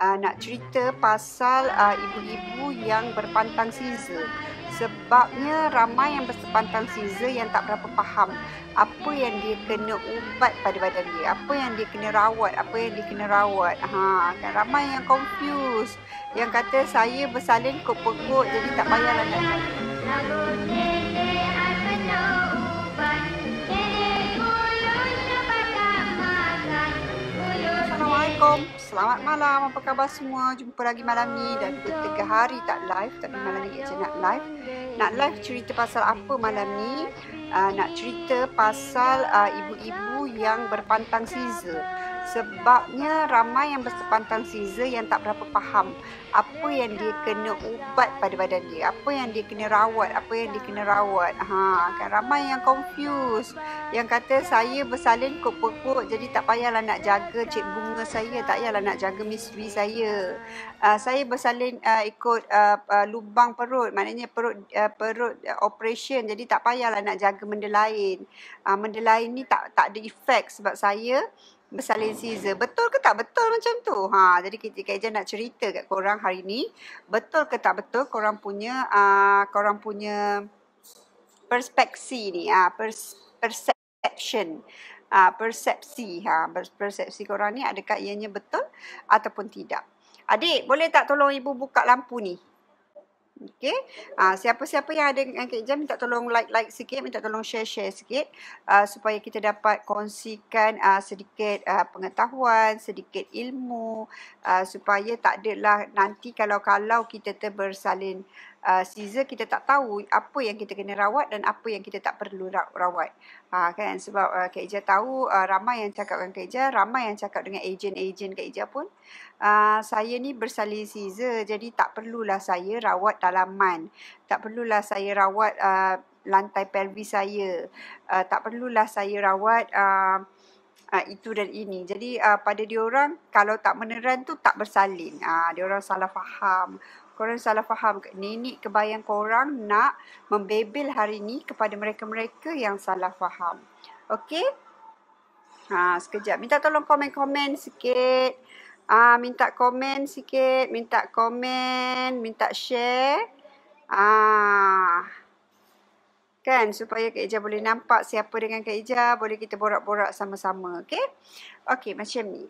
uh, nak cerita pasal uh, ibu-ibu yang berpantang siza. Sebabnya ramai yang berpantang siza yang tak berapa faham apa yang dia kena ubat pada badan dia, apa yang dia kena rawat, apa yang dia kena rawat. Ha, kan ramai yang confuse yang kata saya bersalin kok pokok jadi tak payahlah nak. Assalamualaikum Selamat malam Apa khabar semua Jumpa lagi malam ni Dah juga tiga hari tak live Tapi malam ni je nak live Nak live cerita pasal apa malam ni uh, Nak cerita pasal uh, Ibu-ibu yang berpantang sisa sebabnya ramai yang bersepantang Caesar yang tak berapa faham apa yang dia kena ubat pada badan dia, apa yang dia kena rawat, apa yang dia kena rawat. Ha, kan ramai yang confuse, yang kata saya bersalin kok-kok jadi tak payahlah nak jaga cik bunga saya, tak payahlah nak jaga misteri saya. Uh, saya bersalin uh, ikut uh, uh, lubang perut, maknanya perut uh, perut uh, operation jadi tak payahlah nak jaga benda lain. Uh, benda lain ni tak tak ada efek sebab saya bersalin Caesar. Betul ke tak betul macam tu? Ha, jadi kita kajian nak cerita kat korang hari ni. Betul ke tak betul korang punya uh, korang punya perspeksi ni. Uh, pers- perception. Uh, persepsi. Ha, persepsi korang ni adakah ianya betul ataupun tidak. Adik, boleh tak tolong ibu buka lampu ni? Okay. Uh, ah, siapa-siapa yang ada dengan Kak Ijan, minta tolong like-like sikit, minta tolong share-share sikit uh, supaya kita dapat kongsikan uh, sedikit uh, pengetahuan, sedikit ilmu uh, supaya tak adalah nanti kalau-kalau kita terbersalin Caesar ah, kita tak tahu apa yang kita kena rawat dan apa yang kita tak perlu rawat. Ha, kan? Sebab uh, Kak Ija tahu uh, ramai yang cakap dengan Kak Ija, ramai yang cakap dengan ejen-ejen Kak Ija pun. Uh, saya ni bersalin Caesar jadi tak perlulah saya rawat dalaman. Tak perlulah saya rawat uh, lantai pelvis saya. Uh, tak perlulah saya rawat... Uh, Uh, itu dan ini. Jadi uh, pada diorang kalau tak meneran tu tak bersalin. Uh, diorang salah faham korang salah faham ke? Nenek kebayang korang nak membebel hari ni kepada mereka-mereka yang salah faham. Okay? Ha, sekejap. Minta tolong komen-komen sikit. Ah, ha, minta komen sikit. Minta komen. Minta share. Ah, ha, Kan? Supaya Kak Ija boleh nampak siapa dengan Kak Ija. Boleh kita borak-borak sama-sama. Okay? Okay, macam ni.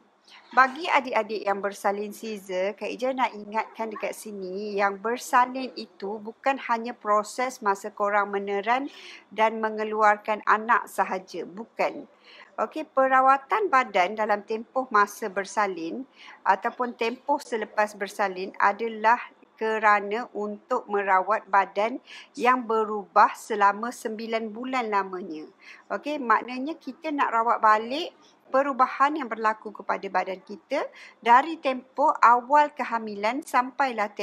Bagi adik-adik yang bersalin siza, Kak Ija nak ingatkan dekat sini yang bersalin itu bukan hanya proses masa korang meneran dan mengeluarkan anak sahaja. Bukan. Okey, perawatan badan dalam tempoh masa bersalin ataupun tempoh selepas bersalin adalah kerana untuk merawat badan yang berubah selama 9 bulan lamanya. Okey, maknanya kita nak rawat balik perubahan yang berlaku kepada badan kita dari tempoh awal kehamilan sampailah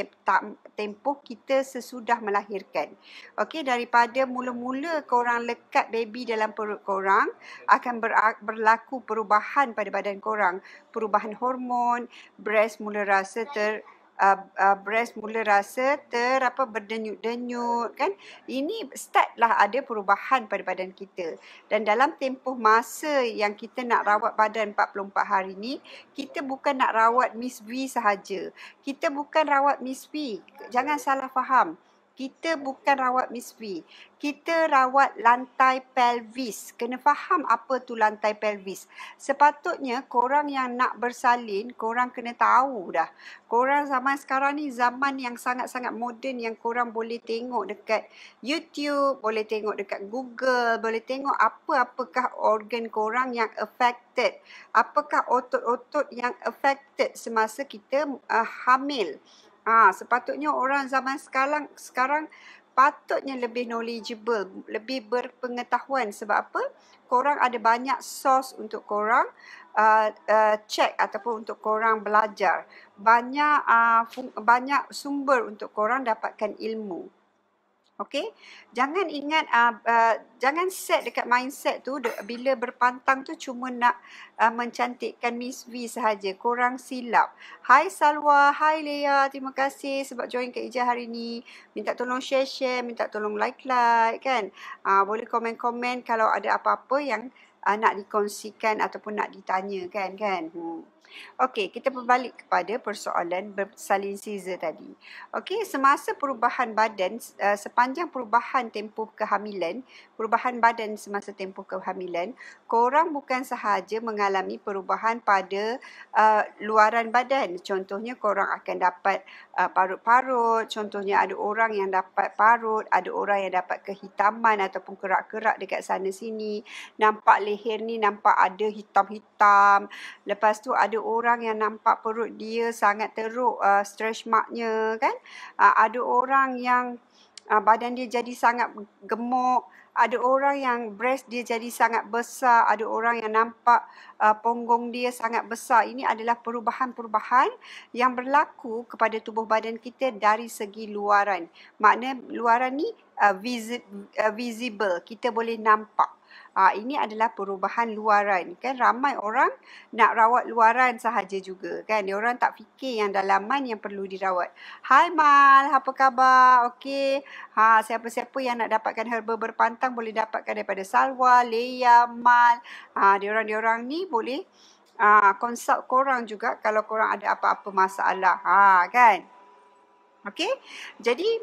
tempoh kita sesudah melahirkan. Okey, daripada mula-mula korang lekat baby dalam perut korang, akan ber- berlaku perubahan pada badan korang. Perubahan hormon, breast mula rasa ter uh, uh, breast mula rasa ter apa berdenyut-denyut kan ini startlah ada perubahan pada badan kita dan dalam tempoh masa yang kita nak rawat badan 44 hari ni kita bukan nak rawat Miss V sahaja kita bukan rawat Miss V jangan salah faham kita bukan rawat misfi. Kita rawat lantai pelvis. Kena faham apa tu lantai pelvis. Sepatutnya korang yang nak bersalin, korang kena tahu dah. Korang zaman sekarang ni zaman yang sangat-sangat moden yang korang boleh tengok dekat YouTube, boleh tengok dekat Google, boleh tengok apa-apakah organ korang yang affected. Apakah otot-otot yang affected semasa kita uh, hamil. Ha, sepatutnya orang zaman sekarang sekarang patutnya lebih knowledgeable, lebih berpengetahuan sebab apa? Korang ada banyak source untuk korang uh, uh, check ataupun untuk korang belajar. Banyak uh, banyak sumber untuk korang dapatkan ilmu. Okay. Jangan ingat, uh, uh, jangan set dekat mindset tu de- bila berpantang tu cuma nak uh, mencantikkan Miss V sahaja. Korang silap. Hai Salwa, hai Leia. Terima kasih sebab join Kak Ija hari ni. Minta tolong share-share, minta tolong like-like kan. Uh, boleh komen-komen kalau ada apa-apa yang uh, nak dikongsikan ataupun nak ditanya kan kan. Hmm. Okey, kita berbalik kepada persoalan bersalin Caesar tadi. Okey, semasa perubahan badan uh, sepanjang perubahan tempoh kehamilan, perubahan badan semasa tempoh kehamilan, korang bukan sahaja mengalami perubahan pada uh, luaran badan. Contohnya korang akan dapat uh, parut-parut, contohnya ada orang yang dapat parut, ada orang yang dapat kehitaman ataupun kerak-kerak dekat sana sini, nampak le- leher ni nampak ada hitam-hitam. Lepas tu ada orang yang nampak perut dia sangat teruk uh, stretch marknya kan. Uh, ada orang yang uh, badan dia jadi sangat gemuk. Ada orang yang breast dia jadi sangat besar. Ada orang yang nampak uh, punggung dia sangat besar. Ini adalah perubahan-perubahan yang berlaku kepada tubuh badan kita dari segi luaran. Makna luaran ni uh, uh visible. Kita boleh nampak. Ah ini adalah perubahan luaran kan ramai orang nak rawat luaran sahaja juga kan. Dia orang tak fikir yang dalaman yang perlu dirawat. Hai Mal, apa khabar? Okey. Ha siapa-siapa yang nak dapatkan herba berpantang boleh dapatkan daripada Salwa, Leia, Mal. Ah dia orang-orang dia ni boleh ah ha, konsult korang juga kalau korang ada apa-apa masalah. Ha kan. Okey. Jadi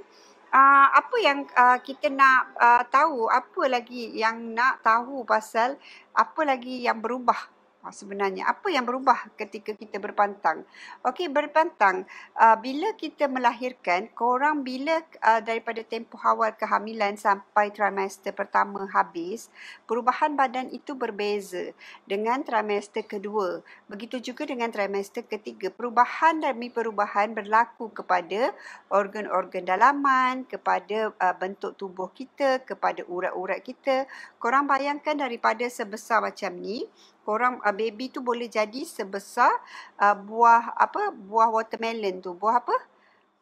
Ah, apa yang uh, kita nak uh, tahu apa lagi yang nak tahu pasal apa lagi yang berubah Ha, sebenarnya apa yang berubah ketika kita berpantang okey berpantang uh, bila kita melahirkan korang bila uh, daripada tempoh awal kehamilan sampai trimester pertama habis perubahan badan itu berbeza dengan trimester kedua begitu juga dengan trimester ketiga perubahan demi perubahan berlaku kepada organ-organ dalaman kepada uh, bentuk tubuh kita kepada urat-urat kita korang bayangkan daripada sebesar macam ni korang uh, ah, baby tu boleh jadi sebesar uh, buah apa buah watermelon tu buah apa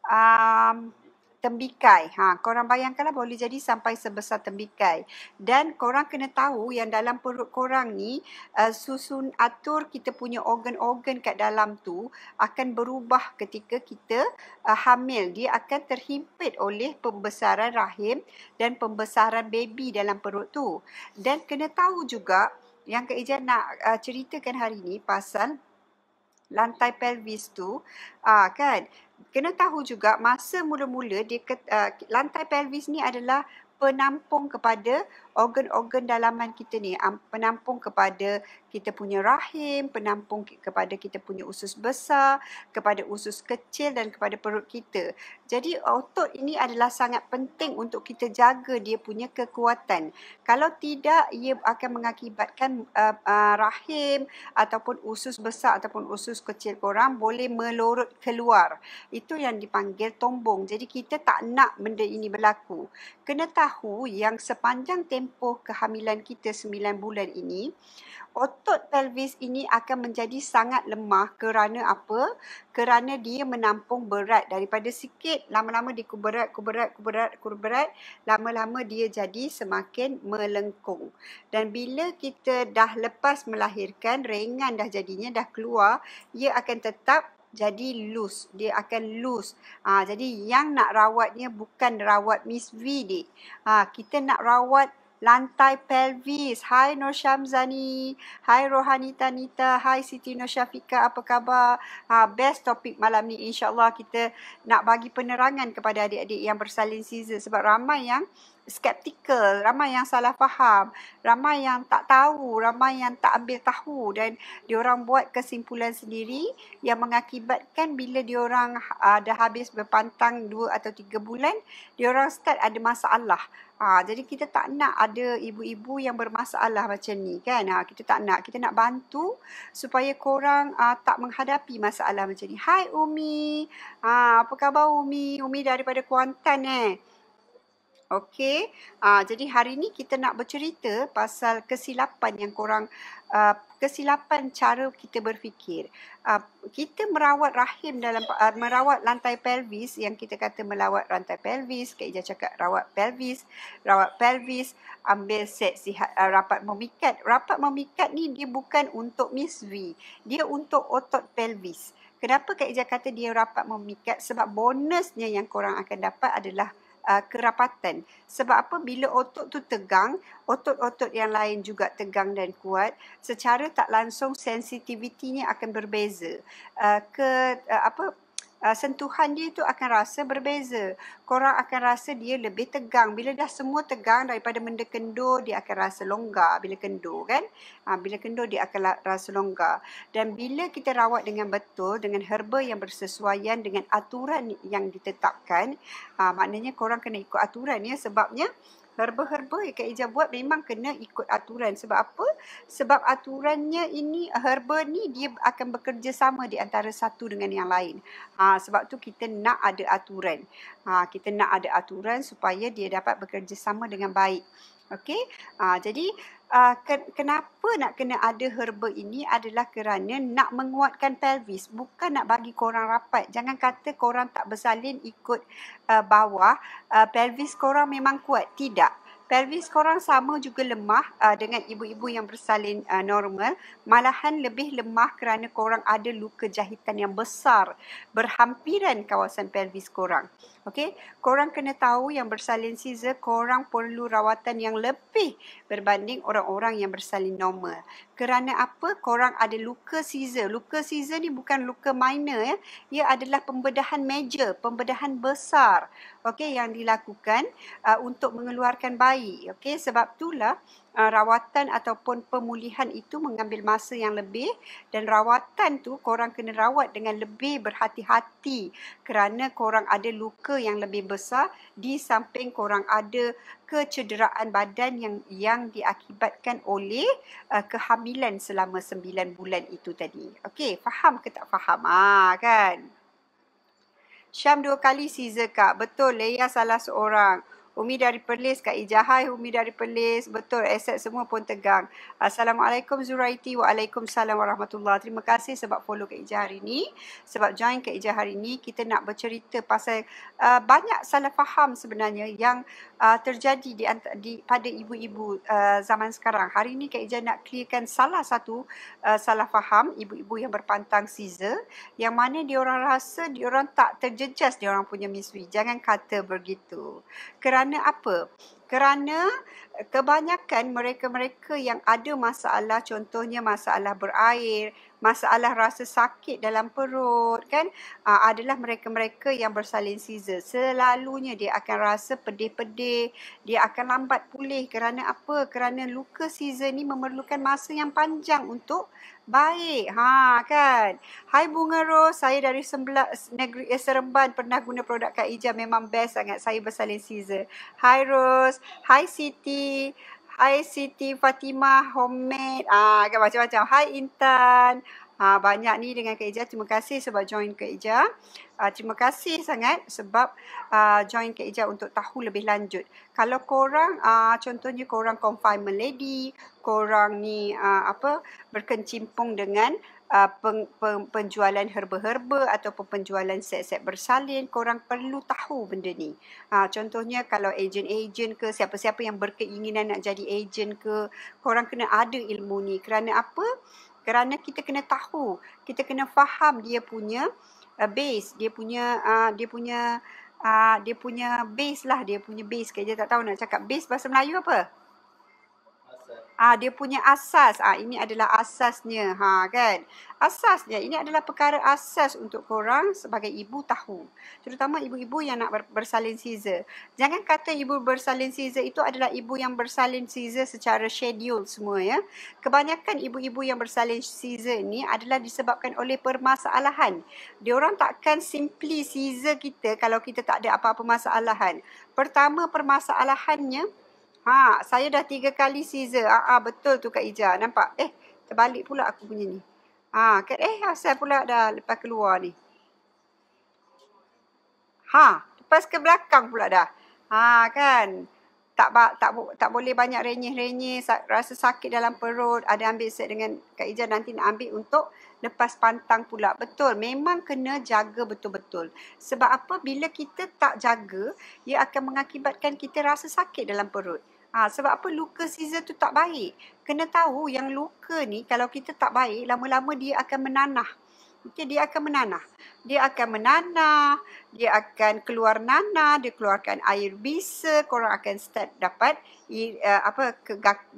um, tembikai ha korang bayangkanlah boleh jadi sampai sebesar tembikai dan korang kena tahu yang dalam perut korang ni uh, susun atur kita punya organ-organ kat dalam tu akan berubah ketika kita uh, hamil dia akan terhimpit oleh pembesaran rahim dan pembesaran baby dalam perut tu dan kena tahu juga yang Kak Ejen nak uh, ceritakan hari ni pasal lantai pelvis tu uh, kan kena tahu juga masa mula-mula dia uh, lantai pelvis ni adalah penampung kepada organ-organ dalaman kita ni penampung kepada kita punya rahim, penampung kepada kita punya usus besar, kepada usus kecil dan kepada perut kita. Jadi otot ini adalah sangat penting untuk kita jaga dia punya kekuatan. Kalau tidak ia akan mengakibatkan uh, uh, rahim ataupun usus besar ataupun usus kecil korang boleh melorot keluar. Itu yang dipanggil tombong. Jadi kita tak nak benda ini berlaku. Kena tahu yang sepanjang tempoh tempoh kehamilan kita 9 bulan ini, otot pelvis ini akan menjadi sangat lemah kerana apa? Kerana dia menampung berat daripada sikit, lama-lama dia kuberat, kuberat, kuberat, kuberat, lama-lama dia jadi semakin melengkung. Dan bila kita dah lepas melahirkan, ringan dah jadinya, dah keluar, ia akan tetap jadi loose, dia akan loose. Ha, jadi yang nak rawatnya bukan rawat Miss V dek. Ha, kita nak rawat lantai pelvis. Hai Nur Syamzani. Hai Rohani Tanita. Hai Siti Nur Syafika. Apa khabar? Ha, best topik malam ni. InsyaAllah kita nak bagi penerangan kepada adik-adik yang bersalin season. Sebab ramai yang skeptikal, ramai yang salah faham, ramai yang tak tahu, ramai yang tak ambil tahu dan diorang buat kesimpulan sendiri yang mengakibatkan bila diorang uh, dah habis berpantang dua atau tiga bulan, diorang start ada masalah ha, jadi kita tak nak ada ibu-ibu yang bermasalah macam ni kan. Ha, kita tak nak. Kita nak bantu supaya korang uh, tak menghadapi masalah macam ni. Hai Umi. ha, apa khabar Umi? Umi daripada Kuantan eh. Okey. Uh, jadi hari ni kita nak bercerita pasal kesilapan yang korang uh, kesilapan cara kita berfikir. Uh, kita merawat rahim dalam uh, merawat lantai pelvis yang kita kata melawat lantai pelvis, Kak Ija cakap rawat pelvis, rawat pelvis, ambil set sihat uh, rapat memikat. Rapat memikat ni dia bukan untuk Miss V. Dia untuk otot pelvis. Kenapa Kak Ija kata dia rapat memikat? Sebab bonusnya yang korang akan dapat adalah uh, kerapatan. Sebab apa? Bila otot tu tegang, otot-otot yang lain juga tegang dan kuat, secara tak langsung sensitivitinya akan berbeza. Uh, ke uh, apa uh, sentuhan dia tu akan rasa berbeza. Korang akan rasa dia lebih tegang. Bila dah semua tegang daripada benda kendur, dia akan rasa longgar bila kendur kan. Uh, bila kendur, dia akan rasa longgar. Dan bila kita rawat dengan betul, dengan herba yang bersesuaian dengan aturan yang ditetapkan, uh, maknanya korang kena ikut aturan ya sebabnya herba-herba yang Kak Ija buat memang kena ikut aturan. Sebab apa? Sebab aturannya ini, herba ni dia akan bekerjasama di antara satu dengan yang lain. Ha, sebab tu kita nak ada aturan. Ha, kita nak ada aturan supaya dia dapat bekerjasama dengan baik. Okay? Ha, jadi, uh, kenapa nak kena ada herba ini adalah kerana nak menguatkan pelvis bukan nak bagi korang rapat jangan kata korang tak bersalin ikut uh, bawah uh, pelvis korang memang kuat tidak pelvis korang sama juga lemah uh, dengan ibu-ibu yang bersalin uh, normal malahan lebih lemah kerana korang ada luka jahitan yang besar berhampiran kawasan pelvis korang Okay? korang kena tahu yang bersalin caesar korang perlu rawatan yang lebih berbanding orang-orang yang bersalin normal kerana apa korang ada luka Caesar. Luka Caesar ni bukan luka minor ya. Ia adalah pembedahan major, pembedahan besar. Okey yang dilakukan uh, untuk mengeluarkan bayi. Okey sebab itulah Uh, rawatan ataupun pemulihan itu mengambil masa yang lebih dan rawatan tu korang kena rawat dengan lebih berhati-hati kerana korang ada luka yang lebih besar di samping korang ada kecederaan badan yang yang diakibatkan oleh uh, kehamilan selama sembilan bulan itu tadi. Okey, faham ke tak faham? Ah, kan. Syam dua kali scissor kak. Betul, Leia salah seorang. Umi dari Perlis Kak Ijahai Umi dari Perlis Betul aset semua pun tegang Assalamualaikum Zuraiti Waalaikumsalam Warahmatullahi Terima kasih sebab follow Kak Ijah hari ini, Sebab join Kak Ijah hari ini. Kita nak bercerita pasal uh, Banyak salah faham sebenarnya Yang uh, uh, terjadi di, di pada ibu-ibu uh, zaman sekarang. Hari ini Kak Ijan nak clearkan salah satu uh, salah faham ibu-ibu yang berpantang scissor yang mana diorang rasa diorang tak terjejas diorang punya misui. Jangan kata begitu. Kerana apa? Kerana kebanyakan mereka-mereka yang ada masalah contohnya masalah berair, masalah rasa sakit dalam perut kan uh, adalah mereka-mereka yang bersalin Caesar. Selalunya dia akan rasa pedih-pedih, dia akan lambat pulih kerana apa? Kerana luka Caesar ni memerlukan masa yang panjang untuk baik. Ha kan. Hai Bunga Ros, saya dari sebelah negeri eh, Seremban pernah guna produk Kak memang best sangat. Saya bersalin Caesar. Hai Ros, hai Siti. Hai Siti Fatimah Homemade. Ah ha, kan macam-macam. Hai Intan. Ha, banyak ni dengan Kak Ijah. Terima kasih sebab join Kak Ijah. Ha, terima kasih sangat sebab uh, join Kak Ijah untuk tahu lebih lanjut. Kalau korang, uh, contohnya korang confinement lady, korang ni uh, apa berkencimpung dengan uh, peng, peng, penjualan herba-herba atau penjualan set-set bersalin, korang perlu tahu benda ni. Uh, contohnya kalau ejen-ejen ke, siapa-siapa yang berkeinginan nak jadi ejen ke, korang kena ada ilmu ni. Kerana apa? Kerana kita kena tahu, kita kena faham dia punya uh, base, dia punya uh, dia punya Uh, dia punya base lah dia punya base ke kan? tak tahu nak cakap base bahasa Melayu apa? Uh, Ah dia punya asas. Ah ini adalah asasnya. Ha kan? Asasnya ini adalah perkara asas untuk korang sebagai ibu tahu. Terutama ibu-ibu yang nak bersalin Caesar. Jangan kata ibu bersalin Caesar itu adalah ibu yang bersalin Caesar secara schedule semua ya. Kebanyakan ibu-ibu yang bersalin Caesar ni adalah disebabkan oleh permasalahan. Orang takkan simply Caesar kita kalau kita tak ada apa-apa masalahan. Pertama permasalahannya Ha, saya dah tiga kali scissor. Ah, ha, ha, betul tu Kak Ija. Nampak? Eh, terbalik pula aku punya ni. Ha, ah, kat, eh, asal pula dah lepas keluar ni. Ha, lepas ke belakang pula dah. Ha, kan? Tak, tak tak tak boleh banyak renyih-renyih, rasa sakit dalam perut. Ada ambil set dengan Kak Ija nanti nak ambil untuk lepas pantang pula. Betul, memang kena jaga betul-betul. Sebab apa? Bila kita tak jaga, ia akan mengakibatkan kita rasa sakit dalam perut. Ha, sebab apa luka Caesar tu tak baik? Kena tahu yang luka ni kalau kita tak baik, lama-lama dia akan menanah. Okay, dia akan menanah. Dia akan menanah, dia akan keluar nanah, dia keluarkan air bisa, korang akan start dapat uh, apa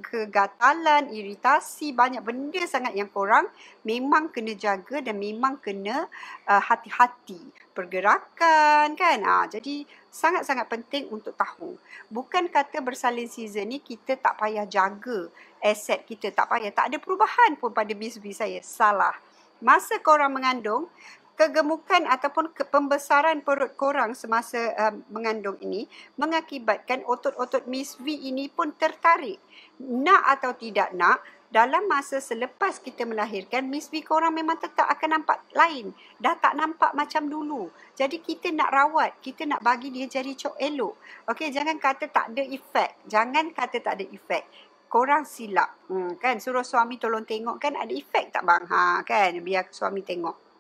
kegatalan, iritasi, banyak benda sangat yang korang memang kena jaga dan memang kena uh, hati-hati pergerakan kan. Ha, jadi sangat-sangat penting untuk tahu. Bukan kata bersalin season ni kita tak payah jaga aset kita, tak payah. Tak ada perubahan pun pada bisnes saya. Salah masa korang mengandung, kegemukan ataupun pembesaran perut korang semasa uh, mengandung ini mengakibatkan otot-otot Miss V ini pun tertarik. Nak atau tidak nak, dalam masa selepas kita melahirkan, Miss V korang memang tetap akan nampak lain. Dah tak nampak macam dulu. Jadi kita nak rawat, kita nak bagi dia jadi cok elok. Okey, jangan kata tak ada efek. Jangan kata tak ada efek korang silap hmm, kan suruh suami tolong tengok kan ada efek tak bang ha kan biar suami tengok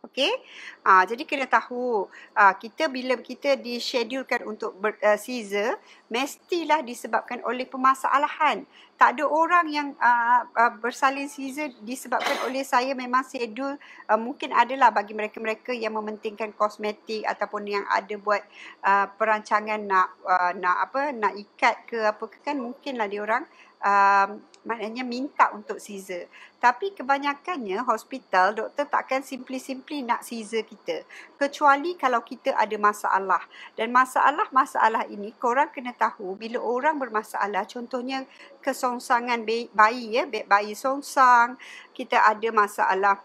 Okey. Ha, jadi kena tahu ha, kita bila kita dischedulekan untuk ber, uh, ah, caesar mestilah disebabkan oleh permasalahan. Tak ada orang yang uh, uh, bersalin caesar disebabkan oleh saya memang schedule uh, mungkin adalah bagi mereka-mereka yang mementingkan kosmetik ataupun yang ada buat uh, perancangan nak uh, nak apa nak ikat ke apa ke kan mungkinlah diorang orang um, maknanya minta untuk seizure. Tapi kebanyakannya hospital doktor takkan simply-simply nak seizure kita. Kecuali kalau kita ada masalah. Dan masalah-masalah ini korang kena tahu bila orang bermasalah contohnya kesongsangan bayi, bayi ya, bayi songsang, kita ada masalah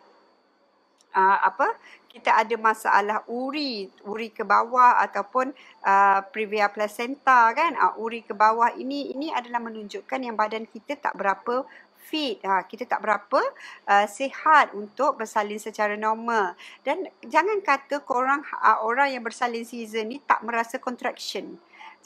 Uh, apa kita ada masalah uri, uri ke bawah ataupun uh, previa placenta kan, uh, uri ke bawah ini ini adalah menunjukkan yang badan kita tak berapa fit, ha, kita tak berapa uh, sihat untuk bersalin secara normal. Dan jangan kata korang uh, orang yang bersalin season ni tak merasa contraction.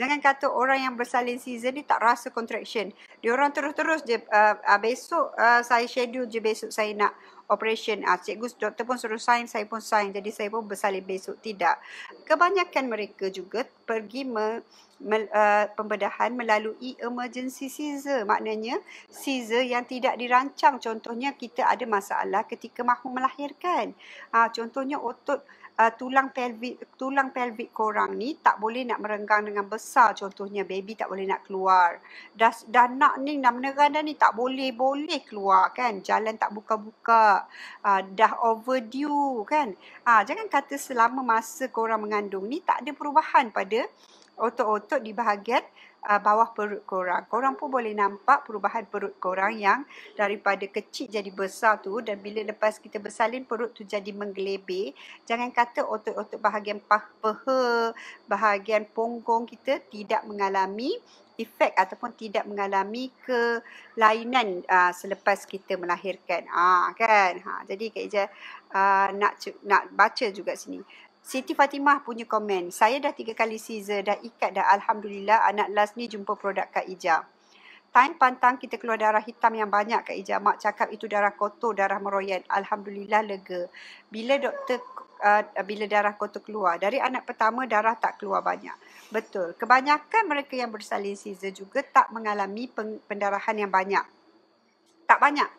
Jangan kata orang yang bersalin season ni tak rasa contraction. Dia orang terus-terus je uh, besok uh, saya schedule je besok saya nak operation. Ah, cikgu doktor pun suruh sign, saya pun sign. Jadi saya pun bersalin besok. Tidak. Kebanyakan mereka juga pergi me, me, uh, pembedahan melalui emergency caesar. Maknanya caesar yang tidak dirancang. Contohnya kita ada masalah ketika mahu melahirkan. Ah, contohnya otot uh, tulang pelvic tulang pelvic korang ni tak boleh nak merenggang dengan besar contohnya baby tak boleh nak keluar dah dah nak ni nak menerang dah ni tak boleh boleh keluar kan jalan tak buka-buka uh, dah overdue kan uh, jangan kata selama masa korang mengandung ni tak ada perubahan pada otot-otot di bahagian uh, bawah perut korang. Korang pun boleh nampak perubahan perut korang yang daripada kecil jadi besar tu dan bila lepas kita bersalin perut tu jadi menggelebih. Jangan kata otot-otot bahagian peha, bahagian punggung kita tidak mengalami efek ataupun tidak mengalami kelainan uh, selepas kita melahirkan. Ah kan. Ha jadi Kak Ija uh, nak nak baca juga sini. Siti Fatimah punya komen, saya dah tiga kali scissor, dah ikat dah Alhamdulillah anak last ni jumpa produk Kak Ija. Time pantang kita keluar darah hitam yang banyak Kak Ija. Mak cakap itu darah kotor, darah meroyan. Alhamdulillah lega. Bila doktor uh, bila darah kotor keluar, dari anak pertama darah tak keluar banyak. Betul. Kebanyakan mereka yang bersalin scissor juga tak mengalami pendarahan yang banyak. Tak banyak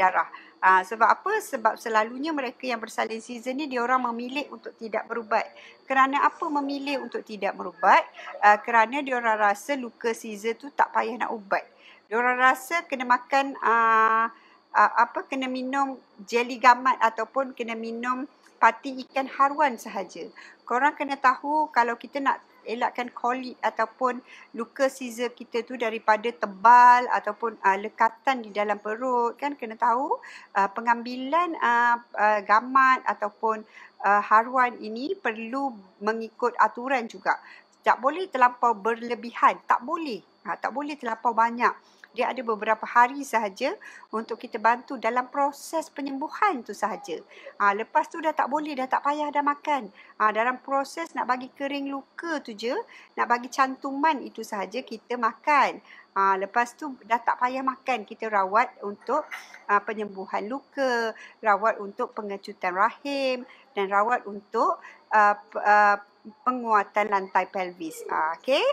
darah. Uh, ah, sebab apa? Sebab selalunya mereka yang bersalin season ni diorang memilih untuk tidak berubat. Kerana apa memilih untuk tidak berubat? Uh, kerana diorang rasa luka season tu tak payah nak ubat. Diorang rasa kena makan uh, uh, apa kena minum jelly gamat ataupun kena minum pati ikan haruan sahaja. Korang kena tahu kalau kita nak elakkan colic ataupun luka scissor kita tu daripada tebal ataupun uh, lekatan di dalam perut kan kena tahu uh, pengambilan uh, uh, gamat ataupun uh, haruan ini perlu mengikut aturan juga tak boleh terlampau berlebihan tak boleh ha, tak boleh terlampau banyak dia ada beberapa hari sahaja untuk kita bantu dalam proses penyembuhan tu sahaja. Ha, lepas tu dah tak boleh, dah tak payah dah makan. Ha, dalam proses nak bagi kering luka tu je, nak bagi cantuman itu sahaja kita makan. Ha, lepas tu dah tak payah makan, kita rawat untuk ha, penyembuhan luka, rawat untuk pengecutan rahim dan rawat untuk uh, uh, penguatan lantai pelvis. Ha, okay?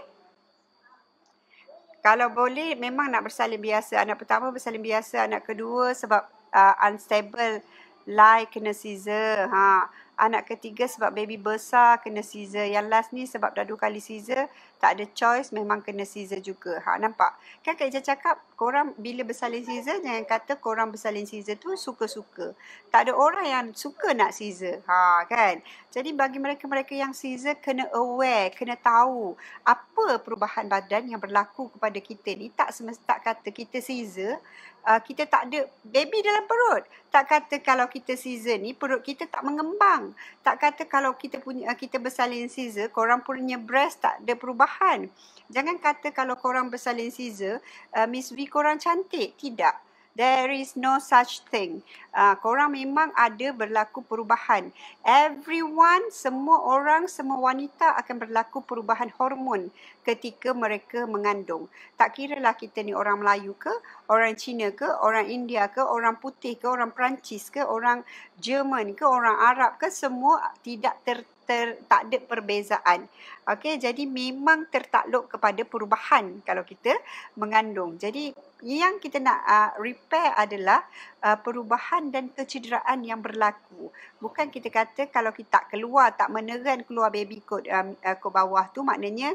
kalau boleh memang nak bersalin biasa anak pertama bersalin biasa anak kedua sebab uh, unstable lie kena scissor ha Anak ketiga sebab baby besar kena scissor. Yang last ni sebab dah dua kali scissor, tak ada choice memang kena scissor juga. Ha nampak? Kan Kak Ija cakap korang bila bersalin scissor jangan kata korang bersalin scissor tu suka-suka. Tak ada orang yang suka nak scissor. Ha kan? Jadi bagi mereka-mereka yang scissor kena aware, kena tahu apa perubahan badan yang berlaku kepada kita ni. Tak semestak kata kita scissor uh, kita tak ada baby dalam perut. Tak kata kalau kita season ni perut kita tak mengembang. Tak kata kalau kita punya uh, kita bersalin caesar, korang punya breast tak ada perubahan. Jangan kata kalau korang bersalin caesar, uh, Miss V korang cantik. Tidak. There is no such thing. Uh, korang memang ada berlaku perubahan. Everyone, semua orang, semua wanita akan berlaku perubahan hormon ketika mereka mengandung. Tak kiralah kita ni orang Melayu ke, orang Cina ke, orang India ke, orang putih ke, orang Perancis ke, orang Jerman ke, orang Arab ke, semua tidak ter, ter, tak ada perbezaan. Okey, jadi memang tertakluk kepada perubahan kalau kita mengandung. Jadi yang kita nak uh, repair adalah uh, perubahan dan kecederaan yang berlaku. Bukan kita kata kalau kita tak keluar, tak meneran keluar baby kod um, uh, ke bawah tu maknanya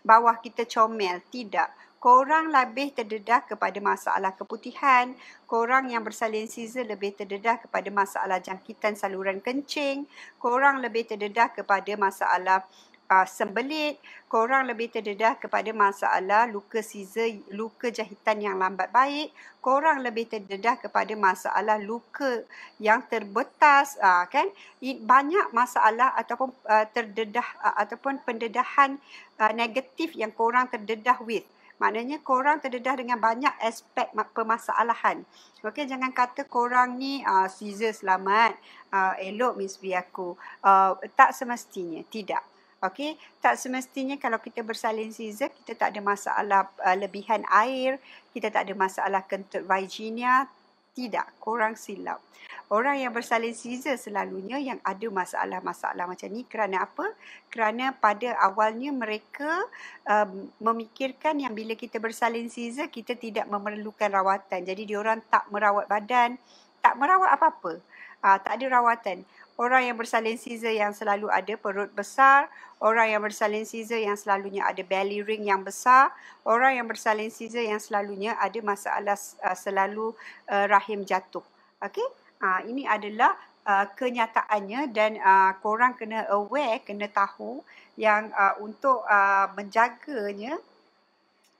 bawah kita comel. Tidak korang lebih terdedah kepada masalah keputihan, korang yang bersalin season lebih terdedah kepada masalah jangkitan saluran kencing, korang lebih terdedah kepada masalah uh, sembelit, korang lebih terdedah kepada masalah luka season, luka jahitan yang lambat baik, korang lebih terdedah kepada masalah luka yang terbetas, uh, kan? Banyak masalah ataupun uh, terdedah uh, ataupun pendedahan uh, negatif yang korang terdedah with. Maknanya korang terdedah dengan banyak aspek permasalahan. Okey, jangan kata korang ni uh, scissors selamat, uh, elok Miss B aku. Uh, tak semestinya, tidak. Okey, tak semestinya kalau kita bersalin scissors, kita tak ada masalah uh, lebihan air, kita tak ada masalah kentut vagina, tidak, korang silap. Orang yang bersalin Caesar selalunya yang ada masalah-masalah macam ni kerana apa? Kerana pada awalnya mereka um, memikirkan yang bila kita bersalin Caesar kita tidak memerlukan rawatan. Jadi diorang tak merawat badan, tak merawat apa-apa. Uh, tak ada rawatan. Orang yang bersalin Caesar yang selalu ada perut besar, orang yang bersalin Caesar yang selalunya ada belly ring yang besar, orang yang bersalin Caesar yang selalunya ada masalah uh, selalu uh, rahim jatuh. okay? Ah uh, ini adalah uh, kenyataannya dan uh, korang kena aware, kena tahu yang uh, untuk uh, menjaganya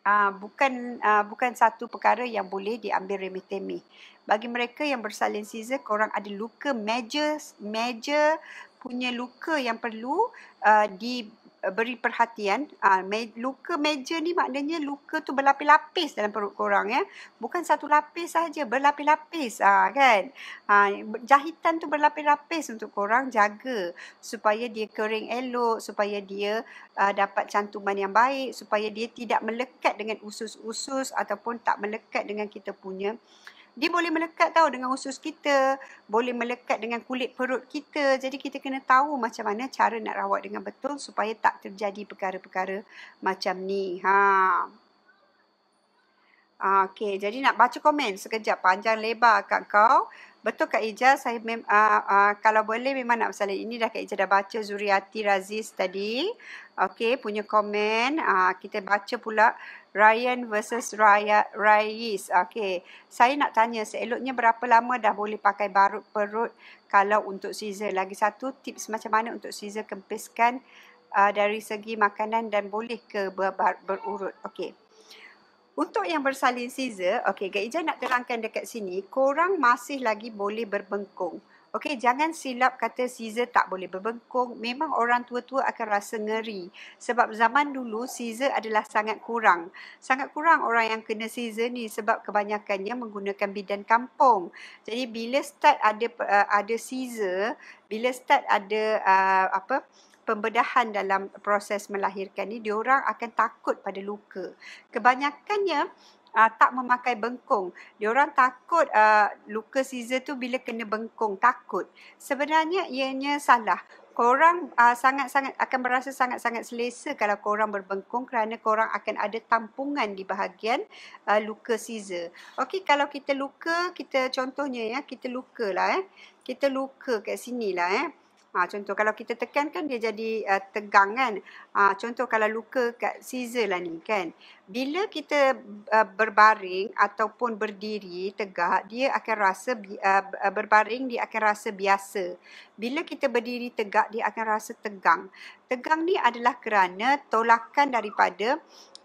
uh, bukan uh, bukan satu perkara yang boleh diambil remeh temeh. Bagi mereka yang bersalin Caesar, korang ada luka major major punya luka yang perlu uh, di Eh, beri perhatian uh, me- luka meja ni maknanya luka tu berlapis-lapis dalam perut korang ya bukan satu lapis saja berlapis-lapis uh, kan uh, jahitan tu berlapis-lapis untuk korang jaga supaya dia kering elok supaya dia uh, dapat cantuman yang baik supaya dia tidak melekat dengan usus-usus ataupun tak melekat dengan kita punya uh, dia boleh melekat tau dengan usus kita, boleh melekat dengan kulit perut kita. Jadi kita kena tahu macam mana cara nak rawat dengan betul supaya tak terjadi perkara-perkara macam ni. Ha. Ah, okay, jadi nak baca komen sekejap panjang lebar kat kau. Betul Kak Ija, saya uh, uh, kalau boleh memang nak bersalin. Ini dah Kak Ija dah baca Zuriati Razis tadi. Okey, punya komen. Uh, kita baca pula Ryan versus Raya, Rais. Okey, saya nak tanya seeloknya berapa lama dah boleh pakai barut perut kalau untuk scissor. Lagi satu tips macam mana untuk scissor kempiskan uh, dari segi makanan dan boleh ke ber- berurut. Okey. Untuk yang bersalin scissor, okey, Kak Ijan nak terangkan dekat sini, korang masih lagi boleh berbengkung. Okey, jangan silap kata scissor tak boleh berbengkung. Memang orang tua-tua akan rasa ngeri. Sebab zaman dulu, scissor adalah sangat kurang. Sangat kurang orang yang kena scissor ni sebab kebanyakannya menggunakan bidan kampung. Jadi, bila start ada uh, ada scissor, bila start ada uh, apa, uh, pembedahan dalam proses melahirkan ni orang akan takut pada luka. Kebanyakannya Uh, tak memakai bengkung. Diorang takut uh, luka scissor tu bila kena bengkung, takut. Sebenarnya ianya salah. Korang uh, sangat-sangat akan merasa sangat-sangat selesa kalau korang berbengkung kerana korang akan ada tampungan di bahagian uh, luka scissor. Okey, kalau kita luka, kita contohnya ya, kita luka lah eh. Kita luka kat sini lah eh. Ha, contoh kalau kita tekan kan dia jadi uh, tegang kan. Ha, contoh kalau luka kat scissor lah ni kan. Bila kita uh, berbaring ataupun berdiri tegak, dia akan rasa bi- uh, berbaring dia akan rasa biasa. Bila kita berdiri tegak dia akan rasa tegang. Tegang ni adalah kerana tolakan daripada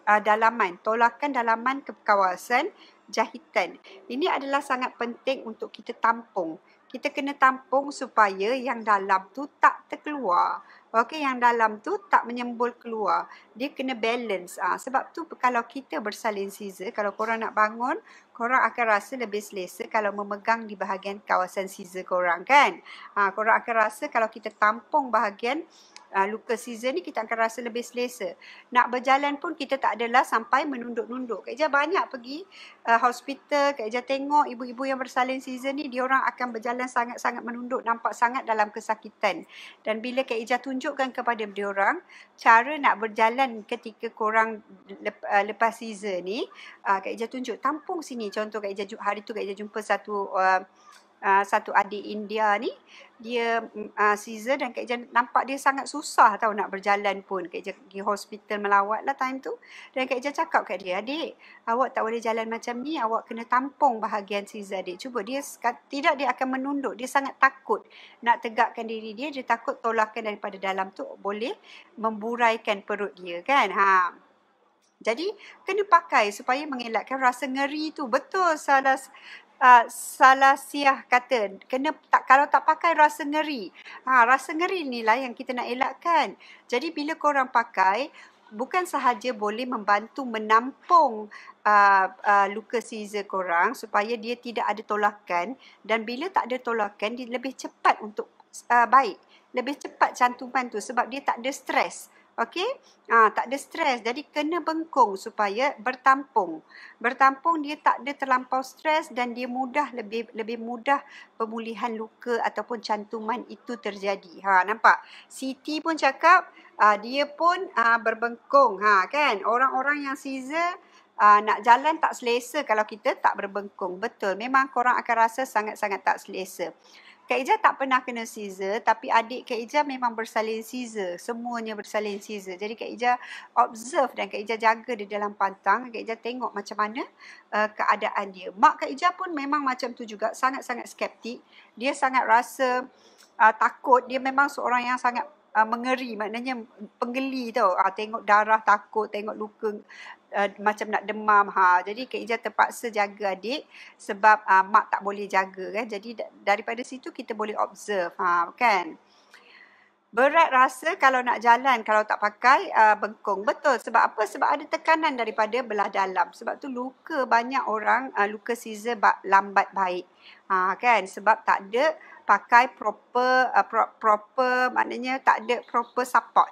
uh, dalaman, tolakan dalaman ke kawasan jahitan. Ini adalah sangat penting untuk kita tampung kita kena tampung supaya yang dalam tu tak terkeluar. Okey, yang dalam tu tak menyembul keluar. Dia kena balance. ha. Sebab tu kalau kita bersalin scissor, kalau korang nak bangun, korang akan rasa lebih selesa kalau memegang di bahagian kawasan scissor korang kan. Ah, ha, korang akan rasa kalau kita tampung bahagian uh, uh, ah, luka season ni kita akan rasa lebih selesa. Nak berjalan pun kita tak adalah sampai menunduk-nunduk. Kak Ejah banyak pergi uh, hospital, Kak Ejah tengok ibu-ibu yang bersalin season ni, dia orang akan berjalan sangat-sangat menunduk, nampak sangat dalam kesakitan. Dan bila Kak Ejah tunjukkan kepada dia orang cara nak berjalan ketika korang lep, uh, lepas season ni, uh, Kak Ejah tunjuk, tampung sini. Contoh Kak Ejah, hari tu Kak Ejah jumpa satu uh, Ah, satu adik India ni dia uh, ah, Caesar dan Kak Jan nampak dia sangat susah tau nak berjalan pun. Kak Jan pergi hospital melawat lah time tu. Dan Kak Jan cakap kat dia, adik awak tak boleh jalan macam ni, awak kena tampung bahagian Caesar adik. Cuba dia tidak dia akan menunduk, dia sangat takut nak tegakkan diri dia, dia takut tolakkan daripada dalam tu boleh memburaikan perut dia kan. Ha. Jadi kena pakai supaya mengelakkan rasa ngeri tu. Betul salah uh, ah, Salasiah kata kena tak kalau tak pakai rasa ngeri. Ha rasa ngeri inilah yang kita nak elakkan. Jadi bila korang pakai bukan sahaja boleh membantu menampung uh, uh, luka sisa korang supaya dia tidak ada tolakan dan bila tak ada tolakan dia lebih cepat untuk uh, baik. Lebih cepat cantuman tu sebab dia tak ada stres. Okey, ha, tak ada stres. Jadi kena bengkung supaya bertampung. Bertampung dia tak ada terlampau stres dan dia mudah lebih lebih mudah pemulihan luka ataupun cantuman itu terjadi. Ha, nampak? Siti pun cakap uh, dia pun uh, berbengkung. Ha, kan? Orang-orang yang seizure Uh, nak jalan tak selesa kalau kita tak berbengkung. Betul. Memang korang akan rasa sangat-sangat tak selesa. Kak Ija tak pernah kena scissor tapi adik Kak Ija memang bersalin scissor. Semuanya bersalin scissor. Jadi Kak Ija observe dan Kak Ija jaga di dalam pantang. Kak Ija tengok macam mana uh, keadaan dia. Mak Kak Ija pun memang macam tu juga. Sangat-sangat skeptik. Dia sangat rasa uh, takut. Dia memang seorang yang sangat uh, mengeri. Maknanya penggeli tau. Uh, tengok darah takut. Tengok luka Uh, macam nak demam ha jadi Kak Ija terpaksa jaga adik sebab uh, mak tak boleh jaga kan jadi daripada situ kita boleh observe ha kan Berat rasa kalau nak jalan kalau tak pakai uh, bengkung. Betul. Sebab apa? Sebab ada tekanan daripada belah dalam. Sebab tu luka banyak orang uh, luka scissor ba- lambat baik. Ha kan? Sebab tak ada pakai proper uh, pro- proper maknanya tak ada proper support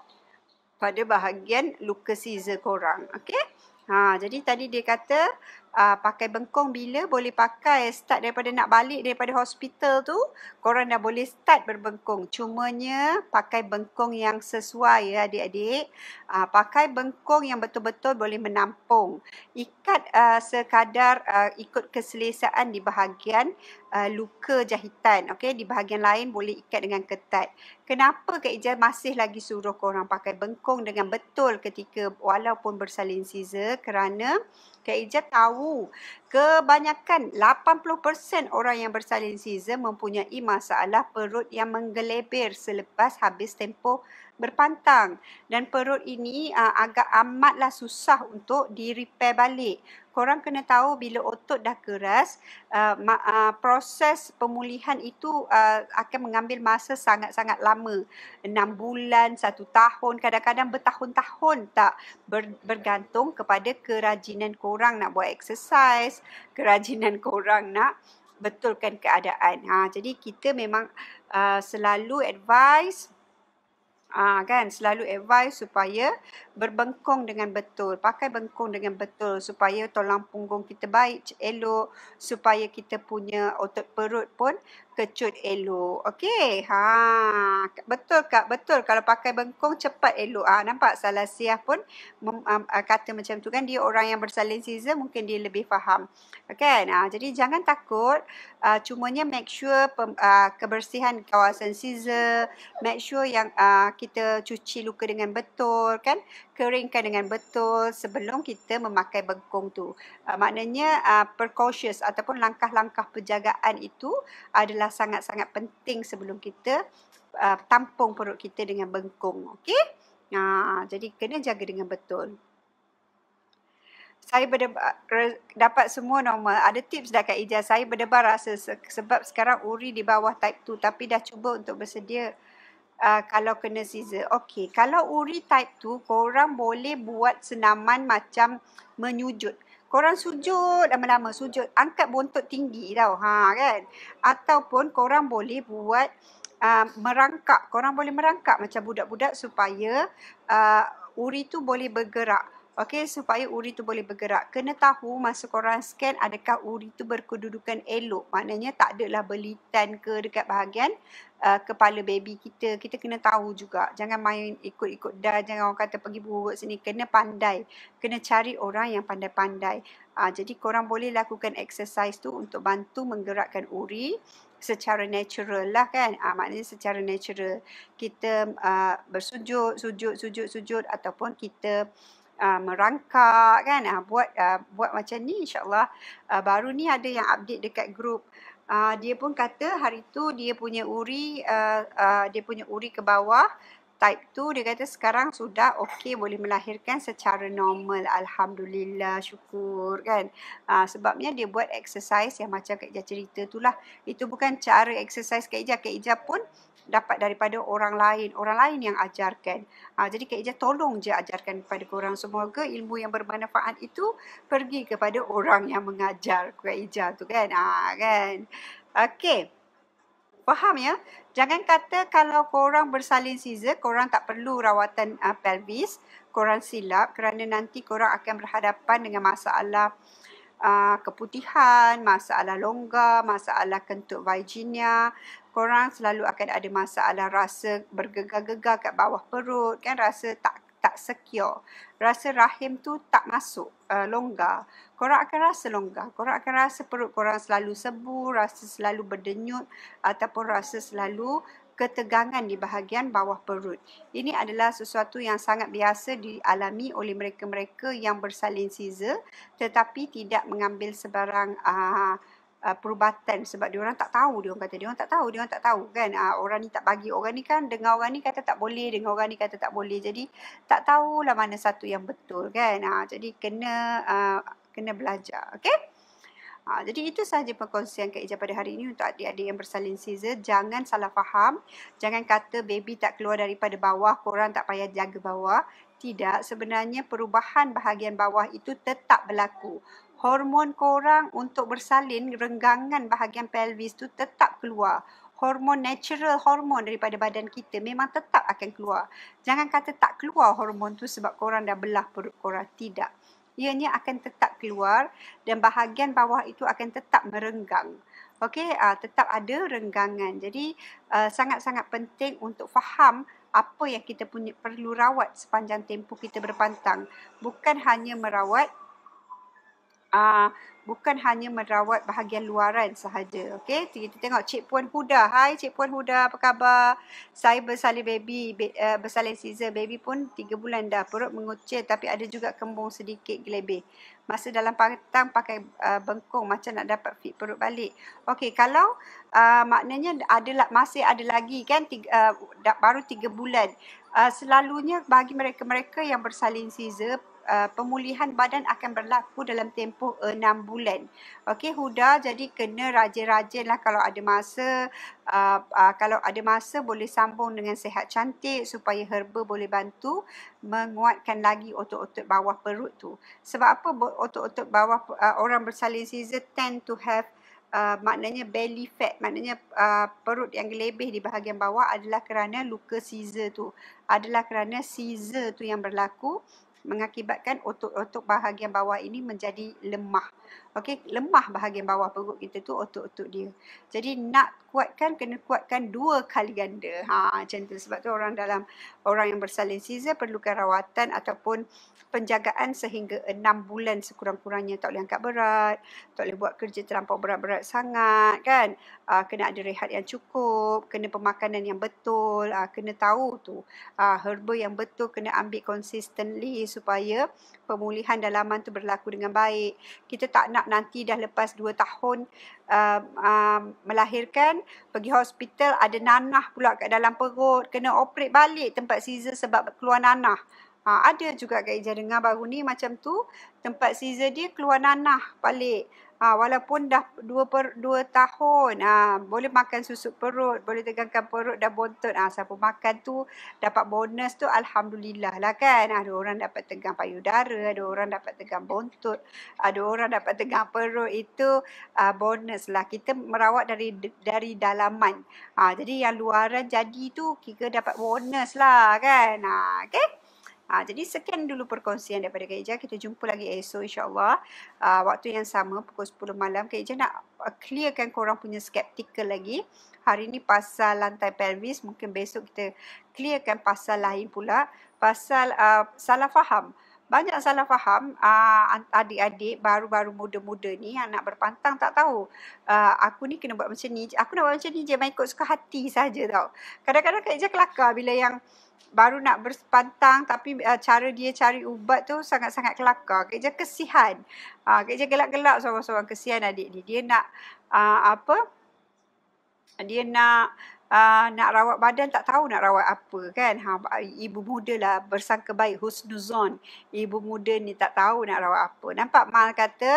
pada bahagian luka scissor korang. Okay? Ha, jadi tadi dia kata uh, pakai bengkong bila boleh pakai start daripada nak balik daripada hospital tu korang dah boleh start berbengkong. Cumanya pakai bengkong yang sesuai ya adik-adik. Uh, pakai bengkong yang betul-betul boleh menampung. Ikat uh, sekadar uh, ikut keselesaan di bahagian uh, luka jahitan. Okey, di bahagian lain boleh ikat dengan ketat. Kenapa Kak Ijal masih lagi suruh korang pakai bengkong dengan betul ketika walaupun bersalin scissor? Kerana Kak Ijal tahu kebanyakan 80% orang yang bersalin scissor mempunyai masalah perut yang menggelebir selepas habis tempoh berpantang dan perut ini uh, agak amatlah susah untuk di repair balik korang kena tahu bila otot dah keras, uh, uh, proses pemulihan itu uh, akan mengambil masa sangat-sangat lama. enam bulan, satu tahun, kadang-kadang bertahun-tahun tak ber- bergantung kepada kerajinan korang nak buat exercise, kerajinan korang nak betulkan keadaan. Ha, jadi kita memang uh, selalu advise Ah kan selalu advise supaya berbengkong dengan betul. Pakai bengkong dengan betul supaya tulang punggung kita baik, elok, supaya kita punya otot perut pun kecut elok. Okey. Ha, betul Kak, betul. Kalau pakai bengkong cepat elok. Ah ha, nampak salah siah pun um, uh, kata macam tu kan dia orang yang bersalin season mungkin dia lebih faham. Okey. Nah, jadi jangan takut. Ah uh, cumanya make sure pem, uh, kebersihan kawasan season, make sure yang uh, kita cuci luka dengan betul kan, keringkan dengan betul sebelum kita memakai bengkong tu. Uh, maknanya uh, precautious ataupun langkah-langkah penjagaan itu adalah adalah sangat-sangat penting sebelum kita uh, tampung perut kita dengan bengkung. Okey? Uh, jadi kena jaga dengan betul. Saya berdebar, dapat semua normal. Ada tips dah Kak Ija. Saya berdebar rasa sebab sekarang uri di bawah type 2. Tapi dah cuba untuk bersedia uh, kalau kena scissor. Okey, kalau uri type 2, korang boleh buat senaman macam menyujut korang sujud lama-lama sujud angkat bontot tinggi tau ha kan ataupun korang boleh buat uh, merangkak korang boleh merangkak macam budak-budak supaya uh, uri tu boleh bergerak Okey, supaya uri tu boleh bergerak. Kena tahu masa korang scan adakah uri tu berkedudukan elok. Maknanya tak adalah belitan ke dekat bahagian uh, kepala baby kita. Kita kena tahu juga. Jangan main ikut-ikut dah. Jangan orang kata pergi berurut sini. Kena pandai. Kena cari orang yang pandai-pandai. Uh, jadi korang boleh lakukan exercise tu untuk bantu menggerakkan uri secara natural lah kan. Uh, maknanya secara natural. Kita uh, bersujud, sujud, sujud, sujud ataupun kita uh, merangkak kan uh, buat uh, buat macam ni insyaallah uh, baru ni ada yang update dekat group uh, dia pun kata hari tu dia punya uri uh, uh, dia punya uri ke bawah type tu dia kata sekarang sudah okey boleh melahirkan secara normal alhamdulillah syukur kan uh, sebabnya dia buat exercise yang macam Kak Ija cerita itulah itu bukan cara exercise Kak Ija Kak Ija pun dapat daripada orang lain, orang lain yang ajarkan. Ha, jadi Kak Ijah tolong je ajarkan kepada korang. Semoga ilmu yang bermanfaat itu pergi kepada orang yang mengajar Kak Ijah tu kan. Ha, kan? Okey. Faham ya? Jangan kata kalau korang bersalin scissor, korang tak perlu rawatan uh, pelvis, korang silap kerana nanti korang akan berhadapan dengan masalah uh, uh, keputihan, masalah longgar, masalah kentut vagina, korang selalu akan ada masalah rasa bergegar-gegar kat bawah perut kan rasa tak tak secure. Rasa rahim tu tak masuk uh, longgar. Korang akan rasa longga Korang akan rasa perut korang selalu sebu, rasa selalu berdenyut ataupun rasa selalu ketegangan di bahagian bawah perut. Ini adalah sesuatu yang sangat biasa dialami oleh mereka-mereka yang bersalin caesar tetapi tidak mengambil sebarang uh, Uh, perubatan sebab dia orang tak tahu dia orang kata dia orang tak tahu dia orang tak tahu kan uh, orang ni tak bagi orang ni kan dengar orang ni kata tak boleh dengar orang ni kata tak boleh jadi tak tahulah mana satu yang betul kan uh, jadi kena uh, kena belajar okey Ha, jadi itu sahaja perkongsian Kak Ija pada hari ini untuk adik-adik yang bersalin Caesar. Jangan salah faham. Jangan kata baby tak keluar daripada bawah, korang tak payah jaga bawah. Tidak, sebenarnya perubahan bahagian bawah itu tetap berlaku. Hormon korang untuk bersalin, renggangan bahagian pelvis itu tetap keluar. Hormon natural hormon daripada badan kita memang tetap akan keluar. Jangan kata tak keluar hormon tu sebab korang dah belah perut korang. Tidak ianya akan tetap keluar dan bahagian bawah itu akan tetap merenggang. Okey, uh, ah, tetap ada renggangan. Jadi uh, sangat-sangat penting untuk faham apa yang kita punya perlu rawat sepanjang tempoh kita berpantang. Bukan hanya merawat uh, bukan hanya merawat bahagian luaran sahaja. Okey, kita tengok Cik Puan Huda. Hai Cik Puan Huda, apa khabar? Saya bersalin baby, be, uh, bersalin Caesar baby pun 3 bulan dah. Perut mengucil tapi ada juga kembung sedikit gelebih. Masa dalam petang pakai uh, ah, bengkung macam nak dapat fit perut balik. Okey, kalau uh, maknanya ada masih ada lagi kan tiga, uh, baru 3 bulan. Uh, selalunya bagi mereka-mereka yang bersalin Caesar Uh, pemulihan badan akan berlaku dalam tempoh enam bulan. Okey Huda jadi kena rajin lah kalau ada masa uh, uh, kalau ada masa boleh sambung dengan sehat cantik supaya herba boleh bantu menguatkan lagi otot-otot bawah perut tu. Sebab apa otot-otot bawah uh, orang bersalin caesar tend to have Uh, maknanya belly fat maknanya uh, perut yang lebih di bahagian bawah adalah kerana luka caesar tu adalah kerana caesar tu yang berlaku mengakibatkan otot-otot bahagian bawah ini menjadi lemah. Okey, lemah bahagian bawah perut kita tu otot-otot dia. Jadi nak kuatkan kena kuatkan dua kali ganda. Ha macam tu sebab tu orang dalam orang yang bersalin caesar perlukan rawatan ataupun penjagaan sehingga enam bulan sekurang-kurangnya tak boleh angkat berat, tak boleh buat kerja terlampau berat-berat sangat kan. Aa, ah, kena ada rehat yang cukup, kena pemakanan yang betul, aa, ah, kena tahu tu. Aa, ah, herba yang betul kena ambil consistently supaya pemulihan dalaman tu berlaku dengan baik. Kita tak nak anak nanti dah lepas 2 tahun uh, uh, melahirkan pergi hospital ada nanah pula kat dalam perut kena operate balik tempat caesar sebab keluar nanah. Ha, ada juga kat Ija dengar baru ni macam tu tempat caesar dia keluar nanah balik. Ha, walaupun dah 2 per 2 tahun ha, boleh makan susu perut boleh tegangkan perut dah bontot ah ha, siapa makan tu dapat bonus tu alhamdulillah lah kan ada orang dapat tegang payudara ada orang dapat tegang bontot ada orang dapat tegang perut itu uh, bonus lah kita merawat dari dari dalaman ha, jadi yang luaran jadi tu kita dapat bonus lah kan ha, okey Ha, jadi sekian dulu perkongsian daripada Kak Ijah. Kita jumpa lagi esok insyaAllah. Ha, waktu yang sama pukul 10 malam. Kak Ijah nak ah, clearkan korang punya skeptikal lagi. Hari ni pasal lantai pelvis. Mungkin besok kita clearkan pasal lain pula. Pasal uh, salah faham. Banyak salah faham uh, adik-adik baru-baru muda-muda ni yang nak berpantang tak tahu. Uh, aku ni kena buat macam ni. Aku nak buat macam ni je. Main ikut suka hati saja tau. Kadang-kadang Kak Ijah kelakar bila yang baru nak bersepantang tapi uh, cara dia cari ubat tu sangat-sangat kelakar. Kerja kesihan. Uh, kerja gelap-gelap seorang-seorang kesihan adik ni. Dia nak uh, apa? Dia nak Ah, nak rawat badan tak tahu nak rawat apa kan. Ha, ibu muda lah bersangka baik husnuzon. Ibu muda ni tak tahu nak rawat apa. Nampak Mal kata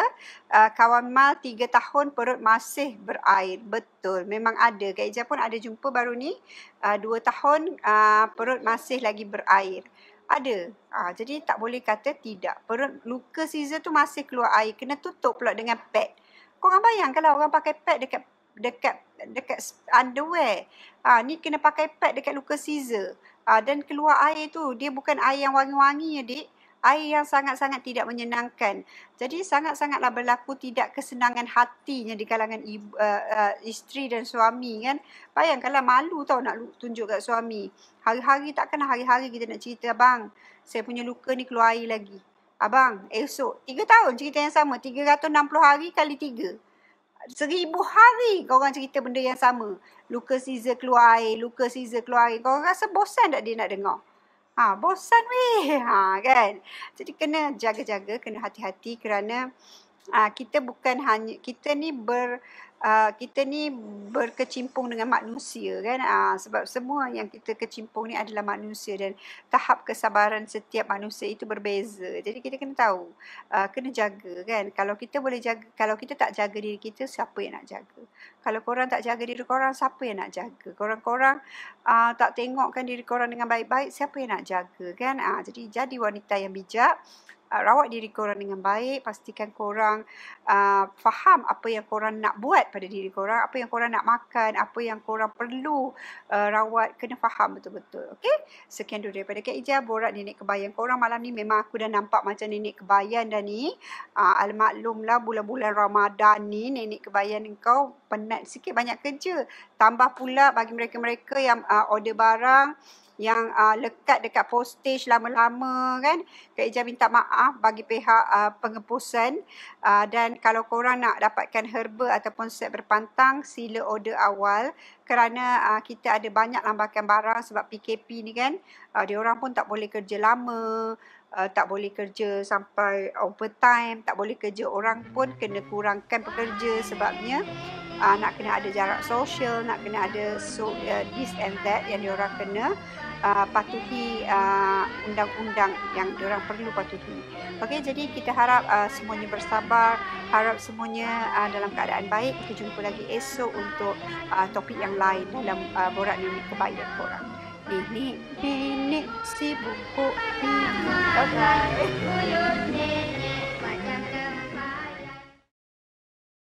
uh, kawan Mal 3 tahun perut masih berair. Betul. Memang ada. Kak Ija pun ada jumpa baru ni. Uh, ah, 2 tahun uh, perut masih lagi berair. Ada. Uh, jadi tak boleh kata tidak. Perut luka Caesar tu masih keluar air. Kena tutup pula dengan pad. Korang bayangkan lah orang pakai pad dekat dekat dekat underwear. Ha, ni kena pakai pad dekat luka scissor. Ha, dan keluar air tu, dia bukan air yang wangi-wangi adik. Air yang sangat-sangat tidak menyenangkan. Jadi sangat-sangatlah berlaku tidak kesenangan hatinya di kalangan i- uh, eh, uh, eh, isteri dan suami kan. Bayangkanlah malu tau nak tunjuk kat suami. Hari-hari takkanlah hari-hari kita nak cerita, abang saya punya luka ni keluar air lagi. Abang, esok. Tiga tahun cerita yang sama. 360 hari kali tiga seribu hari korang cerita benda yang sama. Luka Caesar keluar air, Luka Caesar keluar air. Korang rasa bosan tak dia nak dengar? Ha, bosan weh. Ha, kan? Jadi kena jaga-jaga, kena hati-hati kerana uh, kita bukan hanya, kita ni ber, Ah, kita ni berkecimpung dengan manusia kan uh, sebab semua yang kita kecimpung ni adalah manusia dan tahap kesabaran setiap manusia itu berbeza jadi kita kena tahu uh, kena jaga kan kalau kita boleh jaga kalau kita tak jaga diri kita siapa yang nak jaga kalau korang tak jaga diri korang siapa yang nak jaga korang-korang uh, tak tengokkan diri korang dengan baik-baik siapa yang nak jaga kan uh, jadi jadi wanita yang bijak uh, rawat diri korang dengan baik, pastikan korang uh, faham apa yang korang nak buat pada diri korang, apa yang korang nak makan, apa yang korang perlu uh, rawat, kena faham betul-betul. Okay? Sekian dulu daripada Kak Ijah, borak nenek kebayang korang malam ni. Memang aku dah nampak macam nenek kebayang dah ni. Uh, Almaklum lah bulan-bulan Ramadan ni, nenek kebayang kau penat sikit banyak kerja. Tambah pula bagi mereka-mereka yang uh, order barang, yang uh, lekat dekat postage lama-lama kan Kak Ijah minta maaf bagi pihak uh, pengepusan uh, dan kalau korang nak dapatkan herba ataupun set berpantang sila order awal kerana uh, kita ada banyak lambakan barang sebab PKP ni kan uh, dia orang pun tak boleh kerja lama Uh, tak boleh kerja sampai overtime, tak boleh kerja orang pun kena kurangkan pekerja sebabnya uh, nak kena ada jarak sosial, nak kena ada so, uh, this and that yang diorang kena uh, patuhi uh, undang-undang yang orang perlu patuhi. Okey, jadi kita harap uh, semuanya bersabar, harap semuanya uh, dalam keadaan baik. Kita jumpa lagi esok untuk uh, topik yang lain dalam uh, borak ini kebaikan korang. Ini, ini si buku, nenek. bye